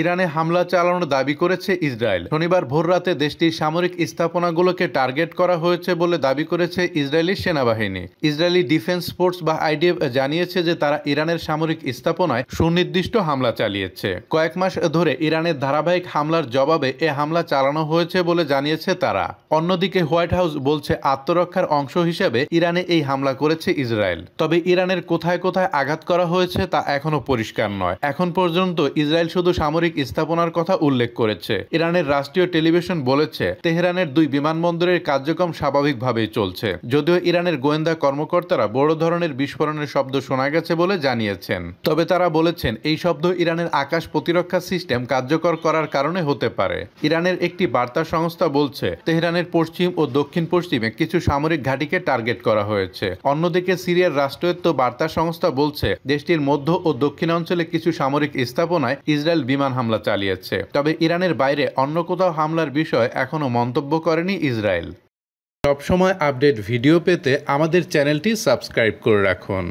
ইরানে হামলা চালানোর দাবি করেছে ইসরায়েল শনিবার ভোররাতে দেশটির সামরিক স্থাপনাগুলোকে টার্গেট করা হয়েছে বলে দাবি করেছে ইসরায়েলি সেনাবাহিনী ইসরায়েলি ডিফেন্স ফোর্স বা আইডিএফ জানিয়েছে যে তারা ইরানের সামরিক স্থাপনায় সুনির্দিষ্ট হামলা চালিয়েছে কয়েক মাস ধরে ইরানের ধারাবাহিক হামলার জবাবে এ হামলা চালানো হয়েছে বলে জানিয়েছে তারা অন্যদিকে হোয়াইট হাউস বলছে আত্মরক্ষার অংশ হিসেবে ইরানে এই হামলা করেছে ইসরায়েল তবে ইরানের কোথায় কোথায় আঘাত করা হয়েছে তা এখনও পরিষ্কার নয় এখন পর্যন্ত ইসরায়েল শুধু সামরিক সামরিক স্থাপনার কথা উল্লেখ করেছে ইরানের রাষ্ট্রীয় টেলিভিশন বলেছে তেহরানের দুই বিমানবন্দরের কার্যক্রম স্বাভাবিকভাবেই চলছে যদিও ইরানের গোয়েন্দা কর্মকর্তারা বড় ধরনের বিস্ফোরণের শব্দ শোনা গেছে বলে জানিয়েছেন তবে তারা বলেছেন এই শব্দ ইরানের আকাশ প্রতিরক্ষা সিস্টেম কার্যকর করার কারণে হতে পারে ইরানের একটি বার্তা সংস্থা বলছে তেহরানের পশ্চিম ও দক্ষিণ পশ্চিমে কিছু সামরিক ঘাটিকে টার্গেট করা হয়েছে অন্যদিকে সিরিয়ার রাষ্ট্রায়ত্ত বার্তা সংস্থা বলছে দেশটির মধ্য ও দক্ষিণাঞ্চলে কিছু সামরিক স্থাপনায় ইসরায়েল বিমান হামলা চালিয়েছে তবে ইরানের বাইরে অন্য কোথাও হামলার বিষয় এখনও মন্তব্য করেনি ইসরায়েল সবসময় আপডেট ভিডিও পেতে আমাদের চ্যানেলটি সাবস্ক্রাইব করে রাখুন